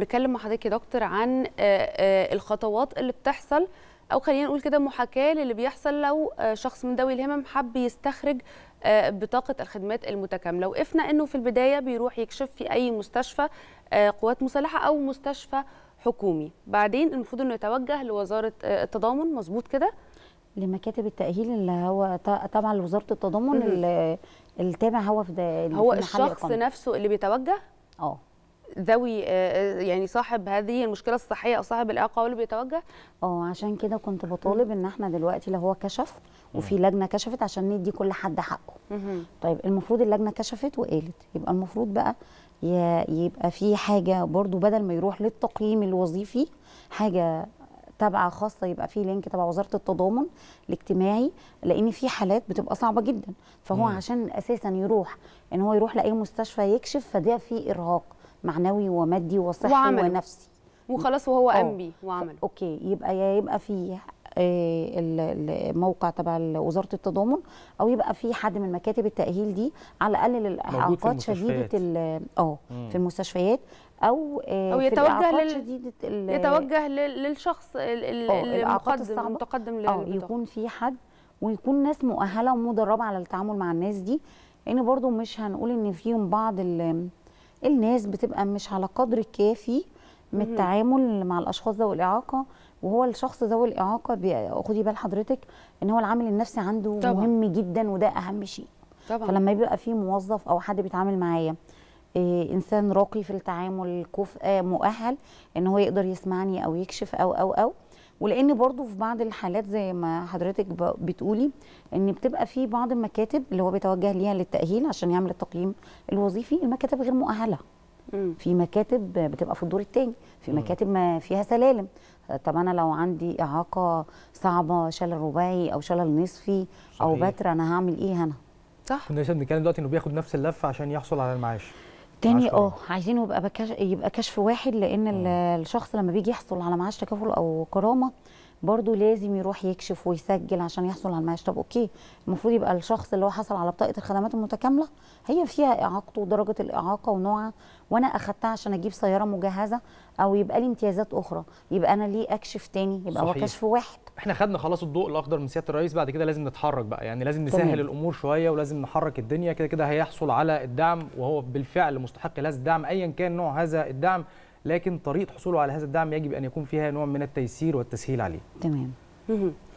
بنتكلم مع حضرتك يا دكتور عن آه، آه، الخطوات اللي بتحصل او خلينا نقول كده محاكاه للي بيحصل لو آه، شخص من ذوي الهمم حب يستخرج بطاقه الخدمات المتكامله وقفنا انه في البدايه بيروح يكشف في اي مستشفى قوات مسلحه او مستشفى حكومي بعدين المفروض انه يتوجه لوزاره التضامن مظبوط كده لمكاتب التاهيل اللي هو طبعا لوزاره التضامن التابع هو في هو الشخص نفسه اللي بيتوجه اه ذوي آه، آه، يعني صاحب هذه المشكله الصحيه او صاحب الاعاقه هو اللي بيتوجه اه عشان كده كنت بطالب ان احنا دلوقتي لو هو كشف وفي لجنه كشفت عشان ندي كل حد حقه طيب المفروض اللجنه كشفت وقالت يبقى المفروض بقى يبقى في حاجه برضو بدل ما يروح للتقييم الوظيفي حاجه تابعه خاصه يبقى في لينك تبع وزاره التضامن الاجتماعي لان في حالات بتبقى صعبه جدا فهو مم. عشان اساسا يروح ان هو يروح لاي مستشفى يكشف فده في ارهاق معنوي ومادي وصحي وعمله. ونفسي وخلاص وهو قام بيه وعمله اوكي يبقى يا يبقى في آه، الموقع تبع وزاره التضامن او يبقى في حد من مكاتب التاهيل دي على الاقل للاعاقات شديده اه في المستشفيات او آه، او يتوجه لل... يتوجه للشخص المقدم المتقدم اه يكون في حد ويكون ناس مؤهله ومدربه على التعامل مع الناس دي لان يعني برضو مش هنقول ان فيهم بعض ال الناس بتبقى مش على قدر كافي من التعامل مع الاشخاص ذوي الاعاقه وهو الشخص ذوي الاعاقه خدي بال حضرتك ان هو العامل النفسي عنده طبعا. مهم جدا وده اهم شيء طبعا. فلما بيبقى في موظف او حد بيتعامل معايا إيه انسان راقي في التعامل كفء مؤهل ان هو يقدر يسمعني او يكشف او او او ولان برضو في بعض الحالات زي ما حضرتك بتقولي ان بتبقى في بعض المكاتب اللي هو بيتوجه ليها للتاهيل عشان يعمل التقييم الوظيفي المكاتب غير مؤهله في مكاتب بتبقى في الدور الثاني في مكاتب ما فيها سلالم طب انا لو عندي اعاقه صعبه شلل رباعي او شلل نصفي او بتر انا هعمل ايه هنا صح كنا لسه بنتكلم دلوقتي انه بياخد نفس اللفه عشان يحصل على المعاش تاني اه عايزينه يبقى بكش... يبقى كشف واحد لان الشخص لما بيجي يحصل على معاش تكافل او كرامه برضه لازم يروح يكشف ويسجل عشان يحصل على المعاش طب اوكي المفروض يبقى الشخص اللي هو حصل على بطاقه الخدمات المتكامله هي فيها اعاقته ودرجه الاعاقه ونوعها وانا اخدتها عشان اجيب سياره مجهزه او يبقى لي امتيازات اخرى يبقى انا ليه اكشف تاني يبقى هو كشف واحد احنا خدنا خلاص الضوء الاخضر من سياده الرئيس بعد كده لازم نتحرك بقى يعني لازم نسهل طبعا. الامور شويه ولازم نحرك الدنيا كده كده هيحصل على الدعم وهو بالفعل مستحق لهذا الدعم ايا كان نوع هذا الدعم لكن طريقه حصوله على هذا الدعم يجب ان يكون فيها نوع من التيسير والتسهيل عليه تمام